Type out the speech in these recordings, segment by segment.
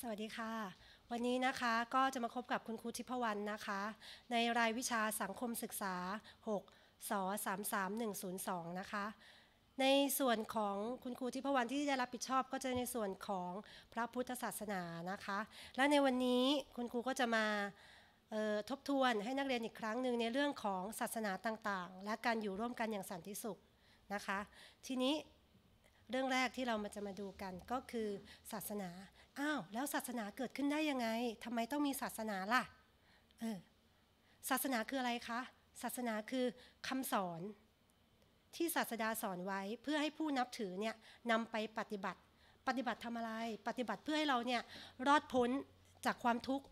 สวัสดีค่ะ วันนี้นะคะก็จะมาพบกับคุณครูทิพวรรณนะคะ ในรายวิชาสังคมศึกษา6ส333102นะคะในส่วนของคุณครูทิพวรรณที่ได้รับผิดชอบ ก็จะในส่วนของพระพุทธศาสนานะคะ และในวันนี้คุณครูก็จะมาทบทวนให้นักเรียนอีกครั้งหนึ่งในเรื่องของศาสนาต่างๆ และการอยู่ร่วมกันอย่างสันติสุขนะคะทีนี้เรื่องแรกที่เรามาจะมาดูกันก็คือศาสนาอ้าวแล้วศาสนาเกิดขึ้นได้ยังไง ทำไมต้องมีศาสนาล่ะเออศาสนาคืออะไรคะ ศาสนาคือคำสอน ที่ศาสดาสอนไว้เพื่อให้ผู้นับถือเนี่ยนำไปปฏิบัติ ปฏิบัติทำอะไร ปฏิบัติเพื่อให้เราเนี่ยรอดพ้นจากความทุกข์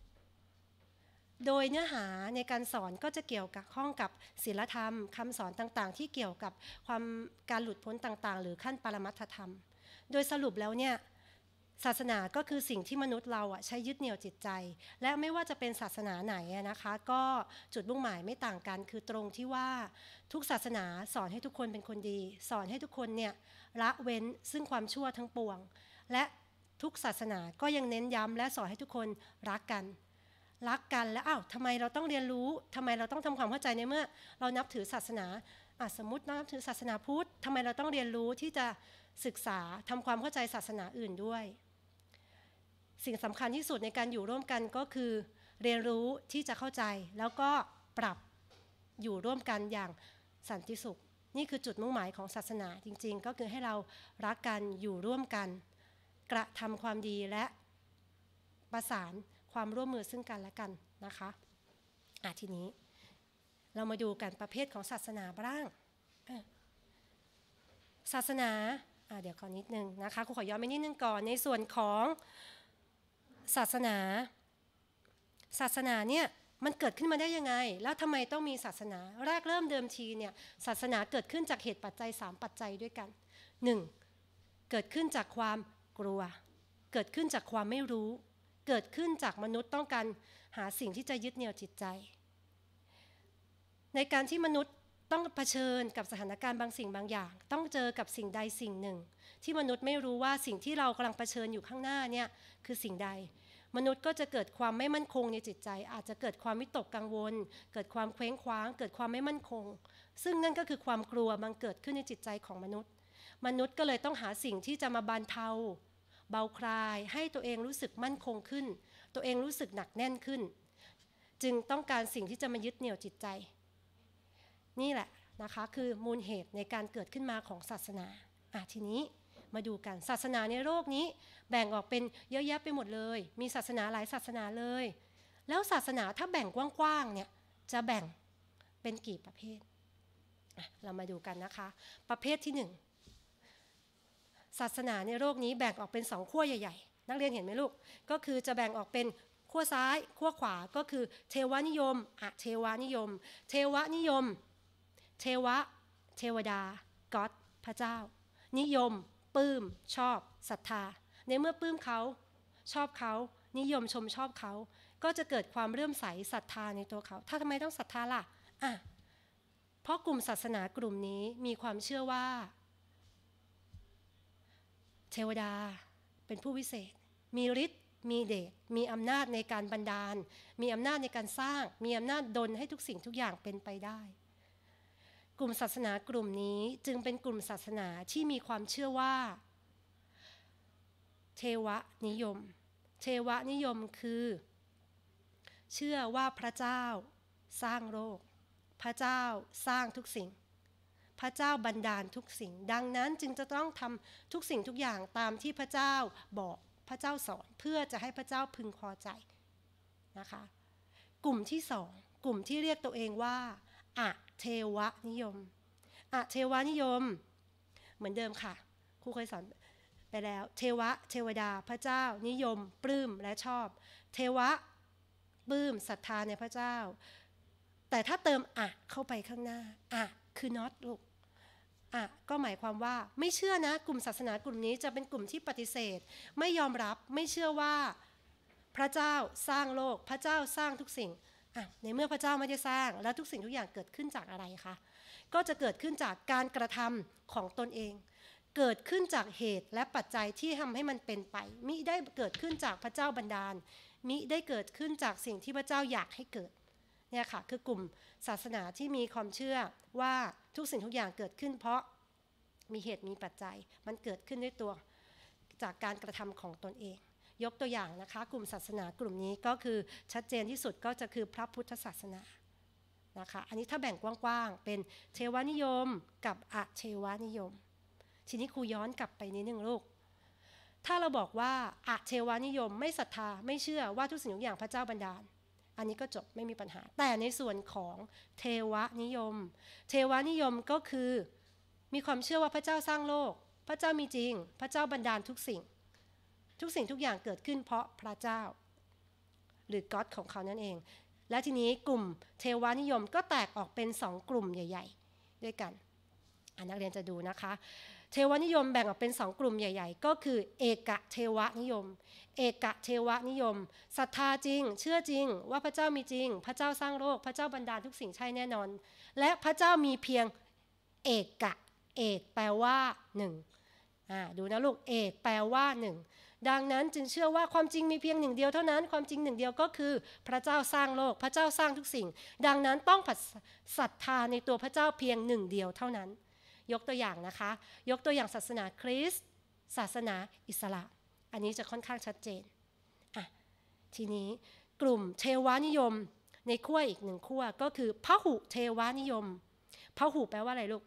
โดยเนื้อหาในการสอนก็จะเกี่ยวกับข้องกับศีลธรรม คำสอนต่างๆ ที่เกี่ยวกับความการหลุดพ้นต่างๆ หรือขั้นปรมัตถธรรม โดยสรุปแล้วเนี่ยศาสนาก็คือสิ่งที่มนุษย์เราอ่ะใช้ยึดเหนี่ยวจิตใจ และไม่ว่าจะเป็นศาสนาไหนนะคะก็จุดมุ่งหมายไม่ต่างกัน คือตรงที่ว่าทุกศาสนาสอนให้ทุกคนเป็นคนดี สอนให้ทุกคนเนี่ยละเว้นซึ่งความชั่วทั้งปวง และทุกศาสนาก็ยังเน้นย้ำและสอนให้ทุกคนรักกัน รักกันแล้วอ้าวทำไมเราต้องเรียนรู้ทำไมเราต้องทำความเข้าใจในเมื่อ เรานับถือศาสนาสมมตินับถือศาสนาพุทธทำไมเราต้องเรียนรู้ที่จะศึกษาทำความเข้าใจศาสนาอื่นด้วย สิ่งสำคัญที่สุดในการอยู่ร่วมกันก็คือ เรียนรู้ที่จะเข้าใจ แล้วก็ปรับอยู่ร่วมกันอย่างสันติสุขนี่คือจุดมุ่งหมายของศาสนา จริงๆ ก็คือให้เรารักกันอยู่ร่วมกัน กระทำความดีและประสานความร่วมมือซึ่งกันและกันนะคะอาทีนี้เรามาดูกันประเภทของศาสนาบ้าง ศาสนา เดี๋ยวขอนิดนึงนะคะ ครูขอย้อนไปนิดนึงก่อน ในส่วนของศาสนา ศาสนาเนี่ย มันเกิดขึ้นมาได้ยังไง แล้วทำไมต้องมีศาสนา แรกเริ่มเดิมทีเนี่ยศาสนาเกิดขึ้นจากเหตุปัจจัย 3 ปัจจัยด้วยกัน 1. เกิดขึ้นจากความกลัว เกิดขึ้นจากความไม่รู้ เกิดขึ้นจากมนุษย์ต้องการหาสิ่งที่จะยึดเหนี่ยวจิตใจในการที่มนุษย์ต้องเผชิญกับสถานการณ์บางสิ่งบางอย่าง ต้องเจอกับสิ่งใดสิ่งหนึ่ง ที่มนุษย์ไม่รู้ว่าสิ่งที่เรากำลังเผชิญอยู่ข้างหน้าเนี่ยคือสิ่งใด มนุษย์ก็จะเกิดความไม่มั่นคงในจิตใจ อาจจะเกิดความวิตกกังวล เกิดความเคว้งคว้าง เกิดความไม่มั่นคง ซึ่งนั่นก็คือความกลัวบางเกิดขึ้นในจิตใจของมนุษย์ มนุษย์ก็เลยต้องหาสิ่งที่จะมาบรรเทา เบาคลาย ให้ตัวเองรู้สึกมั่นคงขึ้น ตัวเองรู้สึกหนักแน่นขึ้น จึงต้องการสิ่งที่จะมายึดเหนี่ยวจิตใจนี่แหละนะคะคือมูลเหตุในการเกิดขึ้นมาของศาสนาอ่ะทีนี้มาดูกันศาสนาในโลกนี้แบ่งออกเป็นเยอะแยะไปหมดเลย มีศาสนาหลายศาสนาเลย แล้วศาสนาถ้าแบ่งกว้างๆเนี่ยจะแบ่งเป็นกี่ประเภทเรามาดูกันนะคะ ประเภทที่ 1 ศาสนาในโลกนี้แบ่งออกเป็นสองขั้วใหญ่ๆ นักเรียนเห็นไหมลูกก็คือจะแบ่งออกเป็นขั้วซ้ายขั้วขวาก็คือเทวานิยมอะเทวานิยม เทวานิยมเทวะ เทวดาก็อดพระเจ้า นิยม ปื้ม ชอบ ศรัทธา ในเมื่อปื้มเขา ชอบเขา นิยมชมชอบเขา ก็จะเกิดความเรื่มใสศรัทธาในตัวเขา ถ้าทำไมต้องศรัทธาล่ะอ่ะ เพราะกลุ่มศาสนากลุ่มนี้มีความเชื่อว่าเทวดาเป็นผู้วิเศษ มีฤทธิ์ มีเดช มีอำนาจในการบันดาล มีอำนาจในการสร้าง มีอำนาจดลให้ทุกสิ่งทุกอย่างเป็นไปได้กลุ่มศาสนากลุ่มนี้จึงเป็นกลุ่มศาสนาที่มีความเชื่อว่าเทวนิยม เทวนิยมคือ เชื่อว่าพระเจ้า สร้างโลก พระเจ้าสร้างทุกสิ่ง พระเจ้าบันดาลทุกสิ่ง ดังนั้นจึงจะต้องทำทุกสิ่งทุกอย่างตามที่พระเจ้าบอกพระเจ้าสอนเพื่อจะให้พระเจ้าพึงพอใจนะคะกลุ่มที่สองกลุ่มที่เรียกตัวเองว่า อะเทวนิยมอะเทวนิยม เหมือนเดิมค่ะ ครูเคยสอนไปแล้ว เทวะ เทวดา พระเจ้า นิยม ปลื้มและชอบ เทวะปลื้ม ศรัทธาในพระเจ้า แต่ถ้าเติมอะเข้าไปข้างหน้าอะคือน็อตลูกอะก็หมายความว่า ไม่เชื่อนะ กลุ่มศาสนากลุ่มนี้จะเป็นกลุ่มที่ปฏิเสธ ไม่ยอมรับ ไม่เชื่อว่า พระเจ้าสร้างโลก พระเจ้าสร้างทุกสิ่งในเมื่อพระเจ้าไม่ได้สร้างแล้วทุกสิ่งทุกอย่างเกิดขึ้นจากอะไรคะก็จะเกิดขึ้นจากการกระทำของตนเอง เกิดขึ้นจากเหตุและปัจจัยที่ทำให้มันเป็นไปมิได้เกิดขึ้นจากพระเจ้าบันดาล มิได้เกิดขึ้นจากสิ่งที่พระเจ้าอยากให้เกิดเนี่ยค่ะ คือกลุ่มศาสนาที่มีความเชื่อว่าทุกสิ่งทุกอย่างเกิดขึ้น เพราะมีเหตุมีปัจจัยมันเกิดขึ้นด้วยตัว จากการกระทำของตนเองยกตัวอย่างนะคะกลุ่มศาสนากลุ่มนี้ก็คือชัดเจนที่สุดก็จะคือพระพุทธศาสนานะคะอันนี้ถ้าแบ่งกว้างๆเป็นเทวนิยมกับอเทวนิยม ทีนี้ครูย้อนกลับไปนิดนึงลูกถ้าเราบอกว่าอเทวนิยมไม่ศรัทธาไม่เชื่อว่าทุกสิ่งทุกอย่างพระเจ้าบันดาลอันนี้ก็จบไม่มีปัญหา แต่ในส่วนของเทวนิยมเทวนิยมก็คือมีความเชื่อว่าพระเจ้าสร้างโลก พระเจ้ามีจริง พระเจ้าบันดาลทุกสิ่งทุกสิ่งทุกอย่างเกิดขึ้นเพราะพระเจ้า หรือก็อดของเขานั่นเอง และทีนี้กลุ่มเทวานิยมก็แตกออกเป็นสองกลุ่มใหญ่ๆ ด้วยกันนนักเรียนจะดูนะคะ เทวนิยมแบ่งออกเป็นสองกลุ่มใหญ่ๆ ก็คือ เอกะเทวนิยม เอกะเทวนิยมศรัทธาจริงเชื่อจริง ว่าพระเจ้ามีจริง พระเจ้าสร้างโลกพระเจ้าบรรดาทุกสิ่งใช่แน่นอน และพระเจ้ามีเพียง เอกะเอก แปลว่าหนึ่งดูนะลูกเอกแปลว่าหนึ่งดังนั้นจึงเชื่อว่าความจริงมีเพียงหนึ่งเดียวเท่านั้นความจริงหนึ่งเดียวก็คือ พระเจ้าสร้างโลกพระเจ้าสร้างทุกสิ่ง ดังนั้นต้องผัดศรัทธาในตัวพระเจ้าเพียงหนึ่งเดียวเท่านั้น ยกตัวอย่างนะคะ ยกตัวอย่างศาสนาคริสต์ศาสนาอิสระอันนี้จะค่อนข้างชัดเจนอ่ะทีนี้กลุ่มเทวานิยม ในขั้วอีกหนึ่งขั้วก็คือพหุเทวานิยมพหุแปลว่าอะไรลูก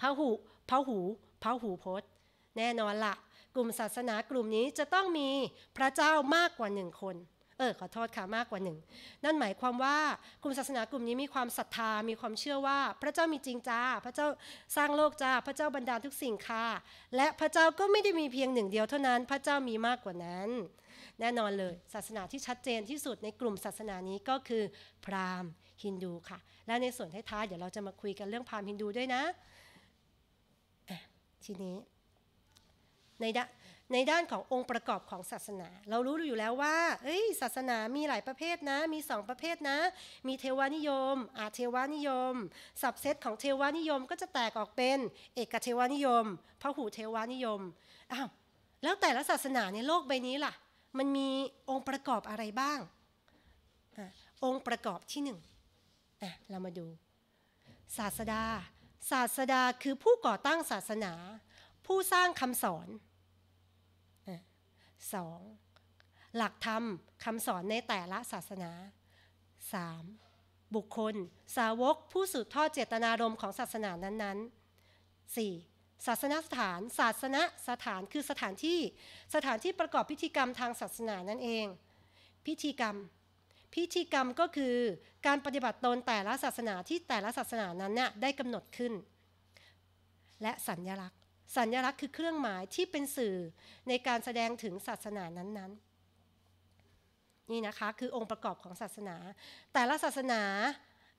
พหุพหูพหูพจนแน่นอนละกลุ่มศาสนากลุ่มนี้จะต้องมีพระเจ้ามากกว่าหนึ่งคนเออขอโทษค่ะมากกว่าหนึ่ง นั่นหมายความว่ากลุ่มศาสนากลุ่มนี้มีความศรัทธามีความเชื่อว่า พระเจ้ามีจริงจ้าพระเจ้าสร้างโลกจ้าพระเจ้าบรรดาทุกสิ่งค่ะและพระเจ้าก็ไม่ได้มีเพียงหนึ่งเดียวเท่านั้นพระเจ้ามีมากกว่านั้น แน่นอนเลย ศาสนาที่ชัดเจนที่สุดในกลุ่มศาสนานี้ก็คือ พราหมณ์ฮินดูค่ะ และในส่วนท้ายๆเดี๋ยวเราจะมาคุยกันเรื่องพราหมณ์ฮินดูด้วยนะทีนี้ในด้านในด้านขององค์ประกอบของศาสนา เรารู้อยู่แล้วว่าเอ้ยศาสนามีหลายประเภทนะ มีสองประเภทนะ มีเทวานิยมอาเทวานิยมสับเซตของเทวานิยม ก็จะแตกออกเป็นเอกเทวานิยมพหูเทวานิยมอ้าวแล้วแต่ละศาสนาในโลกใบนี้ล่ะ มันมีองค์ประกอบอะไรบ้างอองค์ประกอบที่หนึ่งเรามาดู ศาสดา ศาสดาคือผู้ก่อตั้งศาสนา ผู้สร้างคำสอนสองหลักธรรมคำสอนในแต่ละศาสนา 3. บุคคลสาวกผู้สืบทอดเจตนารมณ์ของศาสนานั้น ๆ 4. ศาสนสถานศาสนสถานคือสถานที่สถานที่ประกอบพิธีกรรมทางศาสนานั่นเอง พิธีกรรม พิธีกรรมก็คือการปฏิบัติตนแต่ละศาสนาที่แต่ละศาสนานั้นน่ยได้กำหนดขึ้น และสัญญลักษณสัญลักษณ์คือเครื่องหมายที่เป็นสื่อในการแสดงถึงศาสนานั้นๆ นี่นะคะคือองค์ประกอบของศาสนา แต่ละศาสนา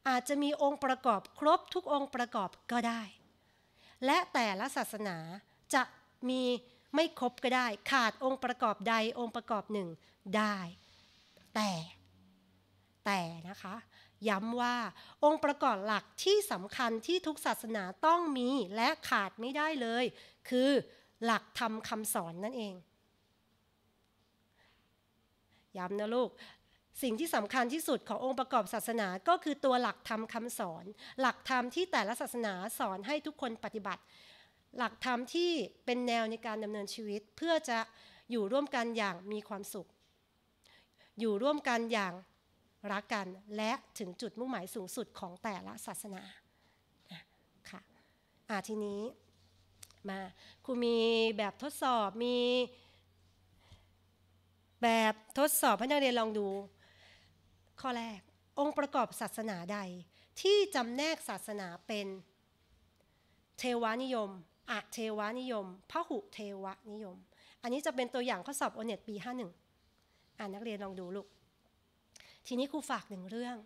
อาจจะมีองค์ประกอบครบทุกองค์ประกอบก็ได้ และแต่ละศาสนาจะมีไม่ครบก็ได้ ขาดองค์ประกอบใดองค์ประกอบหนึ่งได้ แต่ แต่นะคะย้ำว่าองค์ประกอบหลักที่สำคัญที่ทุกศาสนาต้องมีและขาดไม่ได้เลย คือ หลักธรรมคำสอนนั่นเอง ย้ำนะลูก สิ่งที่สำคัญที่สุดขององค์ประกอบศาสนาก็คือตัวหลักธรรมคาสอน หลักธรรมที่แต่ละศาสนาสอนให้ทุกคนปฏิบัติ หลักธรรมที่เป็นแนวในการดำเนินชีวิตเพื่อจะอยู่ร่วมกันอย่างมีความสุข อยู่ร่วมกันอย่างรักกันและถึงจุดมุ่งหมายสูงสุดของแต่ละศาสนาค่ะอ่าทีนี้มาครูมีแบบทดสอบมีแบบทดสอบให้นักเรียนลองดูข้อแรกองค์ประกอบศาสนาใดที่จำแนกศาสนาเป็นเทวานิยมอะเทวานิยมพหุเทวานิยม อันนี้จะเป็นตัวอย่างข้อสอบโอเน็ตปี51อ่านนักเรียนลองดูลูกทีนี้ครูฝากหนึ่งเรื่อง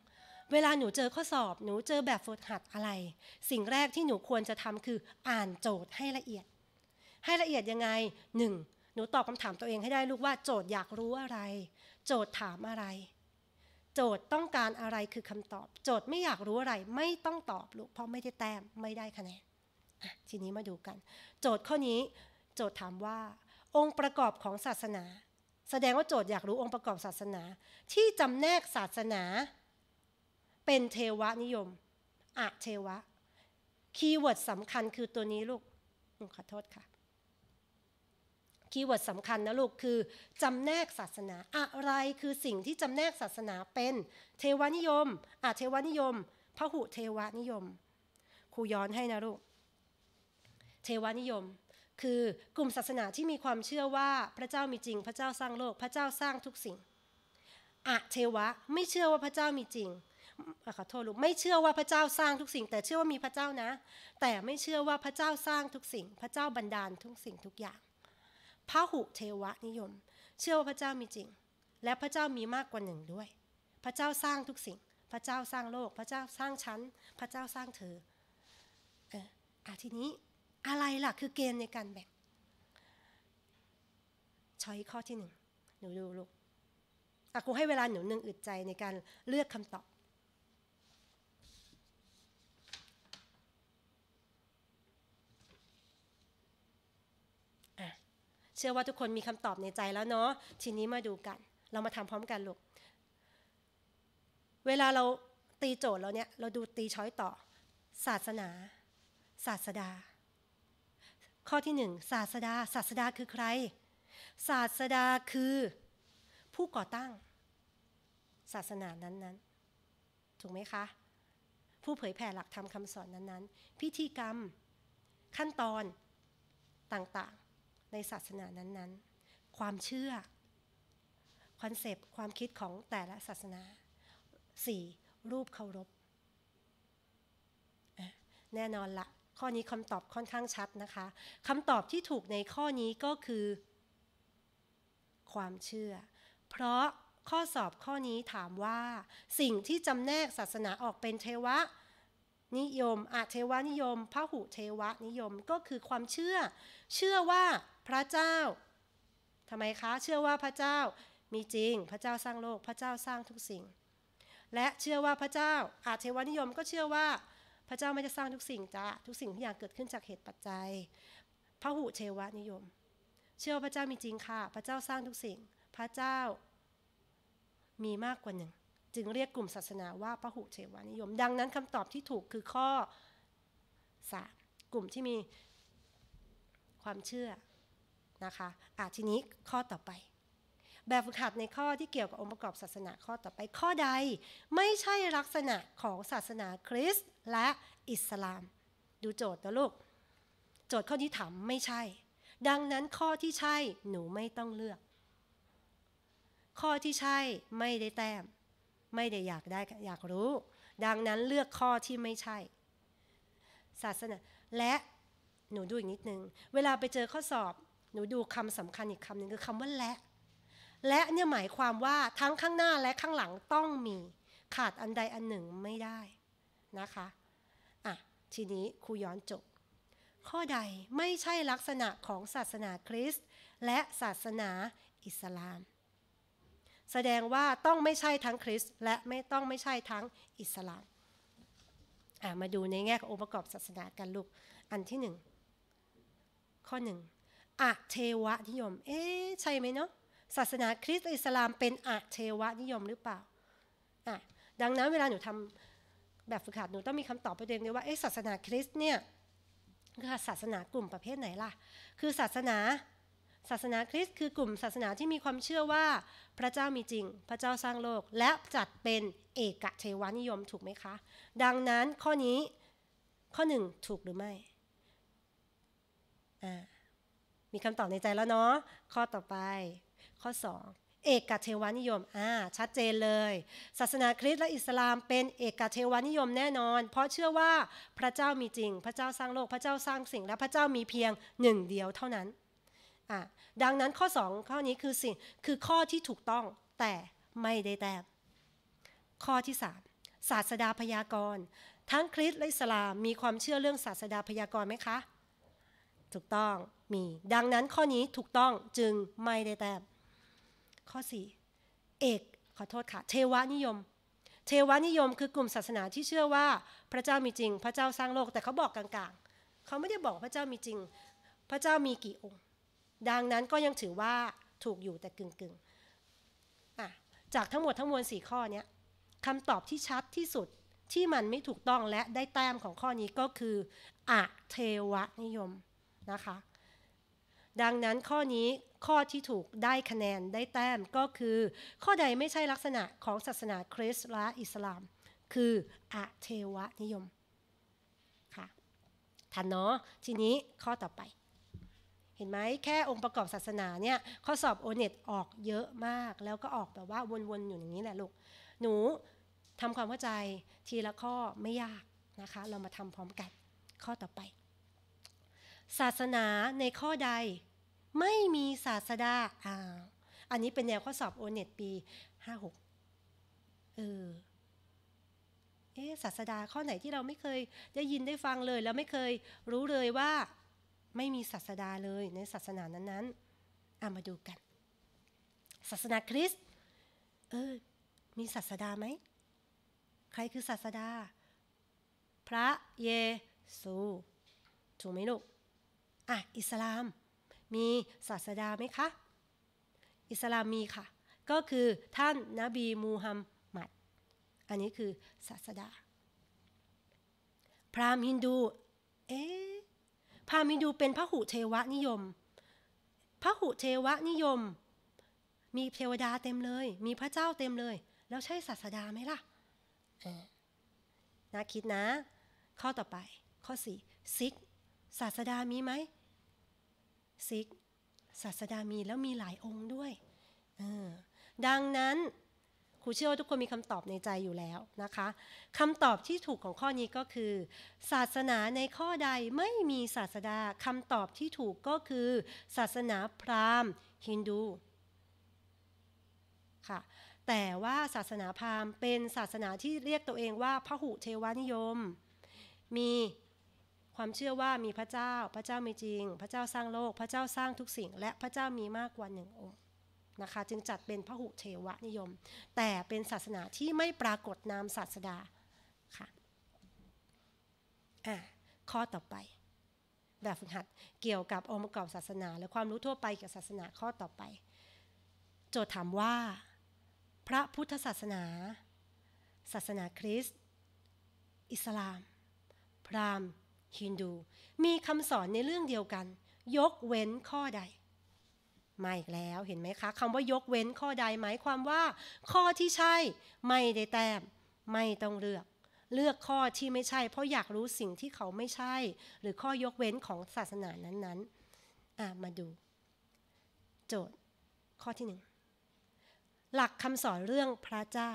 เวลาหนูเจอข้อสอบหนูเจอแบบฝึกหัดอะไร สิ่งแรกที่หนูควรจะทำคืออ่านโจทย์ให้ละเอียด ให้ละเอียดยังไง หนึ่งหนูตอบคำถามตัวเองให้ได้ลูกว่า โจทย์อยากรู้อะไร โจทย์ถามอะไร โจทย์ต้องการอะไรคือคำตอบ โจทย์ไม่อยากรู้อะไรไม่ต้องตอบลูกเพราะไม่ได้แต้มไม่ได้คะแนนทีนี้มาดูกัน โจทย์ข้อนี้ โจทย์ถามว่า องค์ประกอบของศาสนาแสดงว่าโจทย์อยากรู้องค์ประกอบศาสนาที่จำแนกศาสนา เป็นเทวนิยมอะเทวะ คีย์เวิร์ดสำคัญคือตัวนี้ลูกขอโทษค่ะคีย์เวิร์ดสำคัญนะลูก คือ จำแนกศาสนาอะไรคือสิ่งที่จำแนกศาสนาเป็นเทวนิยมอะเทวนิยมพหุเทวนิยมครูย้อนให้นะลูกเทวนิยมคือกลุ่มศาสนาที่มีความเชื่อว่าพระเจ้ามีจริง พระเจ้าสร้างโลก พระเจ้าสร้างทุกสิ่งอะเทวะไม่เชื่อว่าพระเจ้ามีจริงขอโทษลูกไม่เชื่อว่าพระเจ้าสร้างทุกสิ่ง แต่เชื่อว่ามีพระเจ้านะ แต่ไม่เชื่อว่าพระเจ้าสร้างทุกสิ่ง พระเจ้าบันดาลทุกสิ่งทุกอย่างพระหุเทวะนิยมเชื่อว่าพระเจ้ามีจริง และพระเจ้ามีมากกว่าหนึ่งด้วย พระเจ้าสร้างทุกสิ่ง พระเจ้าสร้างโลก พระเจ้าสร้างชั้นพระเจ้าสร้างเธออ่ะทีนี้อะไรล่ะคือเกณฑ์ในการแบ่งช้อยข้อที่หนึ่งหนูดูลูกอากูให้เวลาหนูหนึ่งอึดใจในการเลือกคำตอบเชื่อว่าทุกคนมีคำตอบในใจแล้วเนาะทีนี้มาดูกัน เรามาทำพร้อมกันลูกเวลาเราตีโจทย์แล้วเนี่ยเราดูตีช้อยต่อ ศาสนา ศาสดาข้อที่หนึ่งศาสดาศาสดาคือใคร ศาสดาคือผู้ก่อตั้ง ศาสนานั้น ๆ ถูกไหมคะ ผู้เผยแผ่หลักธรรมคำสอนนั้นๆ พิธีกรรมขั้นตอนต่างๆ ในศาสนานั้น ๆ ความเชื่อคอนเซปต์ความคิดของแต่ละศาสนา 4. รูปเคารพแน่นอนละข้อนี้คำตอบค่อนข้างชัดนะคะคำตอบที่ถูกในข้อนี้ก็คือ ความเชื่อ เพราะข้อสอบข้อนี้ถามว่า สิ่งที่จำแนกศาสนาออกเป็นเทวะ นิยมอาเทวนิยมพระหุเทวนิยมก็คือความเชื่อ เชื่อว่าพระเจ้าทำไมคะ เชื่อว่าพระเจ้ามีจริง พระเจ้าสร้างโลกพระเจ้าสร้างทุกสิ่ง และเชื่อว่าพระเจ้าอาเทวนิยมก็เชื่อว่าพระเจ้าไม่จะสร้างทุกสิ่งจ้าทุกสิ่งทุกอย่างเกิดขึ้นจากเหตุปัจจัยพระหุเชวะนิยม เชื่อว่าพระเจ้ามีจริงค่ะ พระเจ้าสร้างทุกสิ่ง พระเจ้ามีมากกว่าหนึ่ง จึงเรียกกลุ่มศาสนาว่าพระหุเชวานิยมดังนั้น คำตอบที่ถูกคือข้อส3กลุ่มที่มีความเชื่อ นะคะอ่ะทีนี้ข้อต่อไปแบบฝึกหัดในข้อที่เกี่ยวกับองค์ประกอบศาสนาข้อต่อไปข้อใด ไม่ใช่ลักษณะของศาสนาคริสต์และอิสลาม ดูโจทย์นะลูกโจทย์ข้อที่ถามไม่ใช่ ดังนั้นข้อที่ใช่หนูไม่ต้องเลือก ข้อที่ใช่ไม่ได้แต้ม ไม่ได้อยากได้อยากรู้ ดังนั้นเลือกข้อที่ไม่ใช่ ศาสนาและหนูดูอีกนิดนึง เวลาไปเจอข้อสอบ หนูดูคำสำคัญอีกคำหนึ่งคือคำว่าและและเนี่ยหมายความว่าทั้งข้างหน้าและข้างหลังต้องมีขาดอันใดอันหนึ่งไม่ได้นะคะอ่ะทีนี้ครูย้อนจบข้อใดไม่ใช่ลักษณะของศาสนาคริสต์และศาสนาอิสลามแสดงว่าต้องไม่ใช่ทั้งคริสต์และไม่ต้องไม่ใช่ทั้งอิสลามอ่ะมาดูในแง่ขององค์ประกอบศาสนากันลูกอันที่หนึ่งข้อหนึ่งอะเทวะ นิยม เอ๊ใช่ไหมเนาะศาสนาคริสต์อิสลามเป็นอาเทวะนิยมหรือเปล่าอ่ะดังนั้นเวลาหนูทำแบบฝึกหัดหนูต้องมีคำตอบประเด็นเลยว่า เอ๊ะศาสนาคริสต์เนี่ยคือศาสนากลุ่มประเภทไหนล่ะ คือศาสนาศาสนาคริสต์คือกลุ่ม ศาสนาที่มีความเชื่อว่าพระเจ้ามีจริงพระเจ้าสร้างโลก และจัดเป็นเอกเทวานิยมถูกไหมคะ ดังนั้นข้อนี้ข้อหนึ่งถูกหรือไม่ มีคำตอบในใจแล้วเนาะข้อต่อไปข้อ2เอกเทวานิยมอ่าชัดเจนเลย ศาสนาคริสต์และอิสลาม เป็นเอกเทวานิยมแน่นอน เพราะเชื่อว่าพระเจ้ามีจริงพระเจ้าสร้างโลกพระเจ้าสร้างสิ่ง และพระเจ้ามีเพียงหนึ่งเดียวเท่านั้นอ่าดังนั้นข้อ 2 ข้อนี้คือสิ่งคือข้อที่ถูกต้องแต่ไม่ได้แต้ข้อที่ 3 ศาสดาพยากรณ์ทั้งคริสต์และอิสลามมีความเชื่อเรื่องศาสดาพยากรณ์ไหมคะถูกต้องมีดังนั้นข้อนี้ถูกต้องจึงไม่ได้แต้ข้อ4เอกขอโทษค่ะเทวนิยม เทวนิยมคือกลุ่มศาสนาที่เชื่อว่า พระเจ้ามีจริง พระเจ้าสร้างโลกแต่เขาบอกกลางๆ เขาไม่ได้บอกพระเจ้ามีจริง พระเจ้ามีกี่องค์ดังนั้นก็ยังถือว่าถูกอยู่แต่กึ่งๆจากทั้งหมดทั้งมวล4ข้อนี้คำตอบที่ชัดที่สุดที่มันไม่ถูกต้องและได้แต้มของข้อนี้ก็คืออเทวนิยมนะคะดังนั้นข้อนี้ข้อที่ถูกได้คะแนนได้แต้มก็คือ ข้อใดไม่ใช่ลักษณะของศาสนาคริสต์และอิสลาม คืออะเทวนิยมค่ะทันเนาะทีนี้ข้อต่อไป เห็นไหมแค่องค์ประกอบศาสนาเนี่ย ข้อสอบโอเน็ตออกเยอะมากแล้วก็ออกแบบว่าวนๆอยู่อย่างนี้แหละลูกหนูทำความเข้าใจทีละข้อไม่ยากนะคะ เรามาทำพร้อมกัน ข้อต่อไป ศาสนาในข้อใดไม่มีศาสดา อ่า อันนี้เป็นแนวข้อสอบโอเน็ตปีห้าหกเออ เอ๊ศาสดา ข้อไหนที่เราไม่เคยได้ยินได้ฟังเลย แล้วไม่เคยรู้เลยว่า ไม่มีศาสดาเลยในศาสนานั้น ๆอามาดูกัน ศาสนาคริสต์ เออ มีศาสดาไหม ใครคือศาสดา พระเยซูถูกไหมลูกอ่ะอิสลามมีศาสดาไหมคะ อิสลาม มีค่ะ ก็คือท่านนาบี มูฮัมหมัด อันนี้คือศาสดา พราหมณ์ฮินดู เอ๊พราหมณ์ฮินดูเป็นพระหุเทวนิยมพระหุเทวนิยม มีเทวดาเต็มเลยมีพระเจ้าเต็มเลย แล้วใช่ศาสดาไหมล่ะนะคิดนะ ข้อต่อไปข้อสี่ซิก ศาสดามีไหมซิก ศาสดามี แล้วมีหลายองค์ด้วย ดังนั้น ครูเชื่อว่าทุกคนมีคำตอบในใจอยู่แล้ว นะคะคำตอบที่ถูก ของข้อนี้ก็คือ ศาสนา ใน ข้อใดไม่มี ศาสดาคำตอบที่ถูก ก็คือ ศาสนา พราหมณ์ฮินดู ค่ะ แต่ว่า ศาสนา พราหมณ์เป็นศาสนา ที่เรียกตัวเองว่าพหุเทวานิยม มีความเชื่อว่ามีพระเจ้า พระเจ้ามีจริง พระเจ้าสร้างโลก พระเจ้าสร้างทุกสิ่ง และพระเจ้ามีมากกว่าหนึ่งองค์นะคะ จึงจัดเป็นพระหุเทวนิยม แต่เป็นศาสนาที่ไม่ปรากฏนามศาสดาค่ะ อ่าข้อต่อไป แบบฝึกหัดเกี่ยวกับองค์ประกอบศาสนาและความรู้ทั่วไปเกี่ยวกับศาสนาข้อต่อไป โจทย์ถามว่า พระพุทธศาสนา ศาสนาคริสต์อิสลาม พราหมณ์ฮินดู มีคำสอนในเรื่องเดียวกัน ยกเว้นข้อใดมาอีกแล้วเห็นไหมคะคำว่ายกเว้นข้อใดหมายความว่า ข้อที่ใช่ ไม่ได้แต้มไม่ต้องเลือก เลือกข้อที่ไม่ใช่ เพราะอยากรู้สิ่งที่เขาไม่ใช่ หรือข้อยกเว้นของศาสนานั้นๆมาดู โจทย์ ข้อที่หนึ่งหลักคำสอนเรื่องพระเจ้า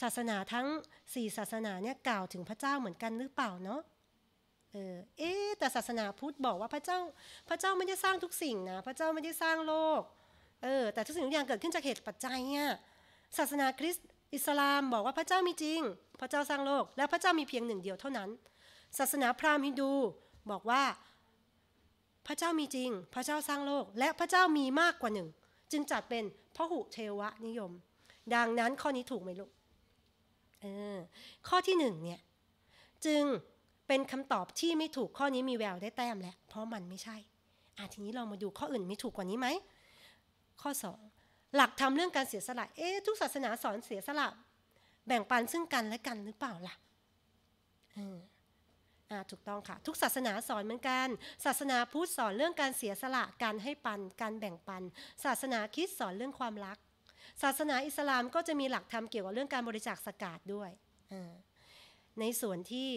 ศาสนาทั้งสี่ศาสนาเนี่ยกล่าวถึงพระเจ้าเหมือนกันหรือเปล่าเนาะ เออเอ๊แต่ศาสนาพุทธบอกว่าพระเจ้า พระเจ้าไม่ได้สร้างทุกสิ่งนะพระเจ้าไม่ได้สร้างโลก เออแต่ทุกสิ่งทุกอย่างเกิดขึ้นจากเหตุปัจจัยเนี่ยศาสนาคริสต์อิสลามบอกว่าพระเจ้ามีจริง พระเจ้าสร้างโลกและพระเจ้ามีเพียงหนึ่งเดียวเท่านั้น ศาสนาพราหมณ์ฮินดูบอกว่าพระเจ้ามีจริง พระเจ้าสร้างโลก และพระเจ้ามีมากกว่าหนึ่ง จึงจัดเป็นพหุเทวะนิยม ดังนั้นข้อนี้ถูกไหมลูกข้อที่หนึ่งเนี่ย จึงเป็นคำตอบที่ไม่ถูกข้อนี้มีแววได้แต้มแล้วเพราะมันไม่ใช่อะทีนี้เรามาดูข้ออื่นไม่ถูกกว่านี้ไหม ข้อ 2 หลักธรรมเรื่องการเสียสละเอ๊ะทุกศาสนาสอนเสียสละ แบ่งปันซึ่งกันและกันหรือเปล่าล่ะอ่าถูกต้องค่ะ ทุกศาสนาสอนเหมือนกัน ศาสนาพุทธสอนเรื่องการเสียสละการให้ปันการแบ่งปัน ศาสนาคริสต์สอนเรื่องความรักศาสนาอิสลามก็จะมีหลักธรรมเกี่ยวกับเรื่องการบริจาคสกาดด้วย ในส่วนที่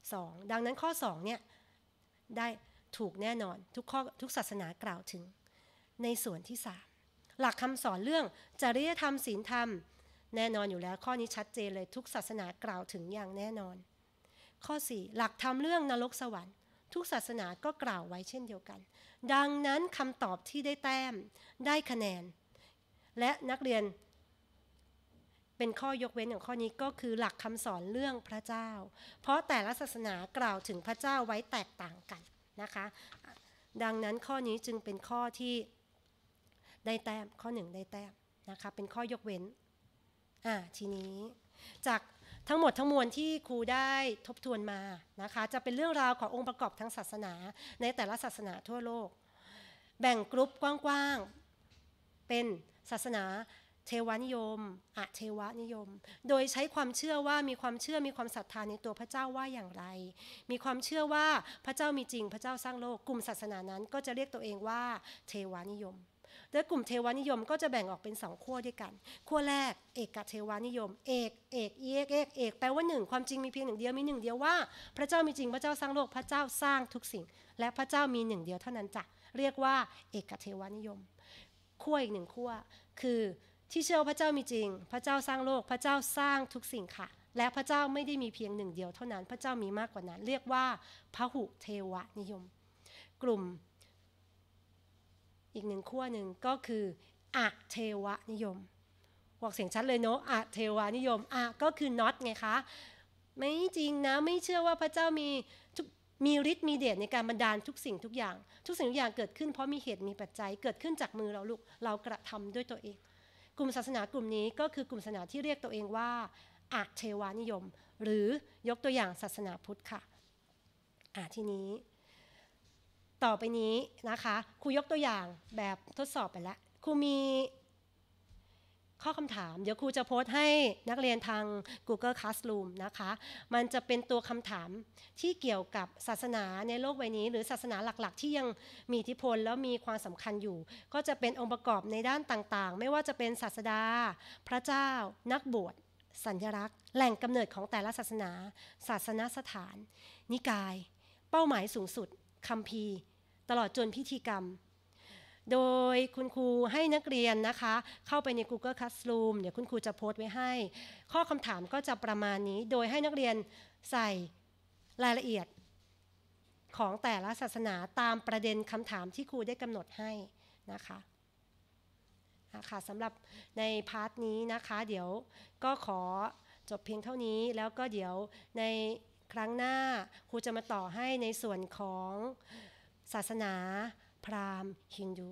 2 ดังนั้นข้อ 2 เนี่ย ได้ถูกแน่นอน ทุกข้อ ทุกศาสนากล่าวถึง ในส่วนที่ 3 หลักคำสอนเรื่องจริยธรรมศีลธรรม แน่นอนอยู่แล้ว ข้อนี้ชัดเจนเลยทุกศาสนากล่าวถึงอย่างแน่นอน ข้อ4หลักธรรมเรื่องนรกสวรรค์ ทุกศาสนาก็กล่าวไว้เช่นเดียวกัน ดังนั้นคำตอบที่ได้แต้มได้คะแนนและนักเรียน เป็นข้อยกเว้นอย่างข้อนี้ก็คือหลักคำสอนเรื่องพระเจ้า เพราะแต่ละศาสนากล่าวถึงพระเจ้าไว้แตกต่างกันนะคะดังนั้นข้อนี้จึงเป็นข้อที่ได้แต้มข้อหนึ่งได้แต้มนะคะเป็นข้อยกเว้นอ่าทีนี้ จากทั้งหมดทั้งมวลที่ครูได้ทบทวนมานะคะจะเป็นเรื่องราวขององค์ประกอบทางศาสนา ในแต่ละศาสนาทั่วโลก แบ่งกลุ่มกว้างๆเป็นศาสนา เทวานิยมอะเทวานิยม โดยใช้ความเชื่อว่ามีความเชื่อมีความศรัทธาในตัวพระเจ้าว่าอย่างไร มีความเชื่อว่าพระเจ้ามีจริงพระเจ้าสร้างโลกกลุ่มศาสนานั้น ก็จะเรียกตัวเองว่า เทวานิยม โดยกลุ่มเทวานิยมก็จะแบ่งออกเป็นสองขั้วด้วยกันขั้วแรกเอกเทวานิยมเอกเอกเอกเอกเอกแปลว่าหนึ่งความจริงมีเพียงหนึ่งเดียวมีหนึ่งเดียวว่าพระเจ้ามีจริงพระเจ้าสร้างโลกพระเจ้าสร้างทุกสิ่ง และพระเจ้ามีหนึ่งเดียวเท่านั้นจ้ะเรียกว่าเอกเทวานิยมขั้วอีกหนึ่งขั้วคือที่เชื่อพระเจ้ามีจริงพระเจ้าสร้างโลกพระเจ้าสร้างทุกสิ่งค่ะ และพระเจ้าไม่ได้มีเพียงหนึ่งเดียวเท่านั้นพระเจ้ามีมากกว่านั้นเรียกว่าพระหุเทวนิยม กลุ่มอีกหนึ่งขั้วหนึ่งก็คืออะเทวนิยมบอกเสียงชัดเลยเนาะอะเทวานิยมอะก็คือน็อตไงคะไม่จริงนะไม่เชื่อว่าพระเจ้ามีทุกมีฤทธิ์มีเดชในการบันดาลทุกสิ่งทุกอย่าง ทุกสิ่งทุกอย่างเกิดขึ้นเพราะมีเหตุมีปัจจัยเกิดขึ้นจากมือเราลูกเรากระทำด้วยตัวเอง กลุ่มศาสนากลุ่มนี้ก็คือกลุ่มศาสนาที่เรียกตัวเองว่าอาเทวานิยม หรือยกตัวอย่างศาสนาพุทธค่ะอ่าทีนี้ ต่อไปนี้นะคะครูยกตัวอย่างแบบทดสอบไปแล้วครูมีข้อคำถาม เดี๋ยวครูจะโพสต์ให้นักเรียนทาง Google Classroom นะคะ มันจะเป็นตัวคำถามที่เกี่ยวกับศาสนาในโลกใบนี้ หรือศาสนาหลักๆ ที่ยังมีอิทธิพลแล้วมีความสำคัญอยู่ ก็จะเป็นองค์ประกอบในด้านต่างๆ ไม่ว่าจะเป็นศาสดา พระเจ้า นักบวชสัญลักษณ์ แหล่งกำเนิดของแต่ละศาสนา ศาสนสถาน นิกาย เป้าหมายสูงสุดคัมภีร์ ตลอดจนพิธีกรรมโดยคุณครูให้นักเรียนนะคะ เข้าไปใน Google Classroom เดี๋ยวคุณครูจะโพสต์ไว้ให้ ข้อคำถามก็จะประมาณนี้ โดยให้นักเรียนใส่รายละเอียด ของแต่ละศาสนาตามประเด็นคำถามที่ครูได้กำหนดให้นะคะะค่ะสำหรับในพาร์ทนี้นะคะ เดี๋ยวก็ขอจบเพียงเท่านี้ แล้วก็เดี๋ยวในครั้งหน้าครูจะมาต่อให้ในส่วนของศาสนาพราหมณ์ฮินดู